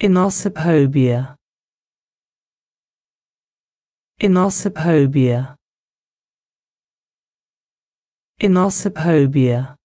Inosophobia. Inosophobia. Inosophobia.